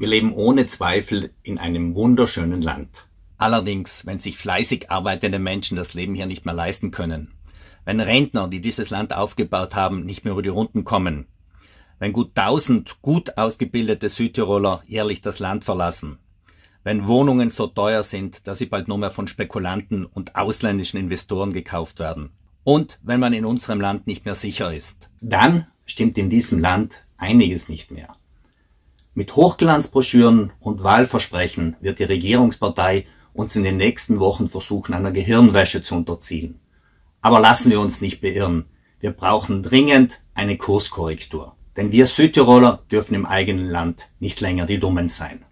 Wir leben ohne Zweifel in einem wunderschönen Land. Allerdings, wenn sich fleißig arbeitende Menschen das Leben hier nicht mehr leisten können, wenn Rentner, die dieses Land aufgebaut haben, nicht mehr über die Runden kommen, wenn gut tausend gut ausgebildete Südtiroler jährlich das Land verlassen, wenn Wohnungen so teuer sind, dass sie bald nur mehr von Spekulanten und ausländischen Investoren gekauft werden und wenn man in unserem Land nicht mehr sicher ist. Dann stimmt in diesem Land einiges nicht mehr. Mit Hochglanzbroschüren und Wahlversprechen wird die Regierungspartei uns in den nächsten Wochen versuchen, einer Gehirnwäsche zu unterziehen. Aber lassen wir uns nicht beirren. Wir brauchen dringend eine Kurskorrektur. Denn wir Südtiroler dürfen im eigenen Land nicht länger die Dummen sein.